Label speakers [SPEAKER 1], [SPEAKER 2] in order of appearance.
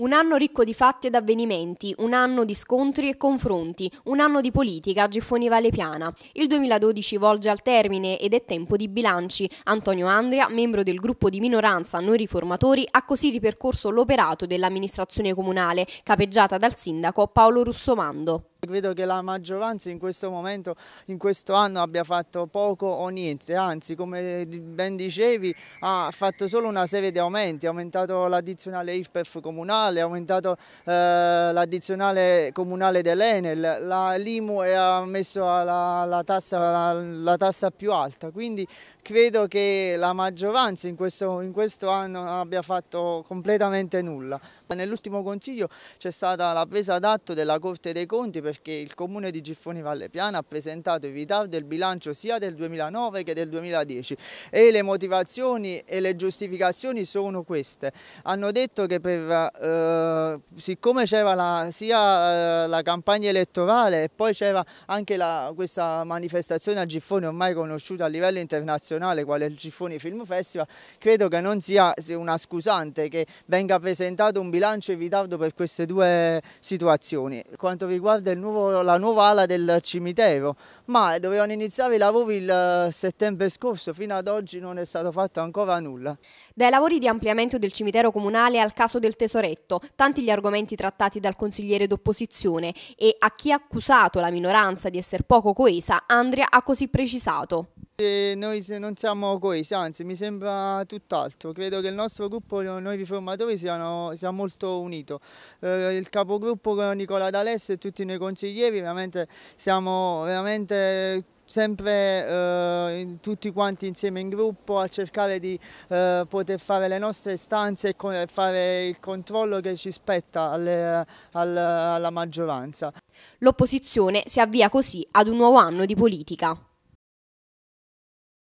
[SPEAKER 1] Un anno ricco di fatti ed avvenimenti, un anno di scontri e confronti, un anno di politica, a Giffoni Valepiana. Il 2012 volge al termine ed è tempo di bilanci. Antonio Andria, membro del gruppo di minoranza Noi Riformatori, ha così ripercorso l'operato dell'amministrazione comunale, capeggiata dal sindaco Paolo Russomando
[SPEAKER 2] credo che la maggioranza in questo momento, in questo anno abbia fatto poco o niente, anzi come ben dicevi ha fatto solo una serie di aumenti, ha aumentato l'addizionale IFPEF comunale, ha aumentato eh, l'addizionale comunale dell'Enel, la l'IMU ha messo la, la, tassa, la, la, tassa, più alta, quindi credo che la maggioranza in questo, in questo anno abbia fatto completamente nulla. Nell'ultimo consiglio c'è stata la presa d'atto della Corte dei Conti perché perché il comune di Giffoni Valle Piana ha presentato in ritardo il bilancio sia del 2009 che del 2010 e le motivazioni e le giustificazioni sono queste. Hanno detto che per, eh, siccome c'era la, sia eh, la campagna elettorale e poi c'era anche la, questa manifestazione a Giffoni ormai conosciuta a livello internazionale quale il Giffoni Film Festival, credo che non sia una scusante che venga presentato un bilancio in ritardo per queste due situazioni. Quanto riguarda il nuovo nuovo, la nuova ala del cimitero, ma dovevano iniziare i lavori il eh, settembre scorso, fino ad oggi non è stato fatto ancora nulla.
[SPEAKER 1] Dai lavori di ampliamento del cimitero comunale al caso del tesoretto, tanti gli argomenti trattati dal consigliere d'opposizione e a chi ha accusato la minoranza di essere poco coesa, Andrea ha così precisato.
[SPEAKER 2] E noi non siamo coesi, anzi mi sembra tutt'altro, credo che il nostro gruppo, noi riformatori, siano, sia molto unito. Eh, il capogruppo Nicola D'Alessio e tutti noi consiglieri veramente siamo veramente sempre eh, tutti quanti insieme in gruppo a cercare di eh, poter fare le nostre istanze e fare il controllo che ci spetta alle, alla, alla maggioranza.
[SPEAKER 1] L'opposizione si avvia così ad un nuovo anno di politica.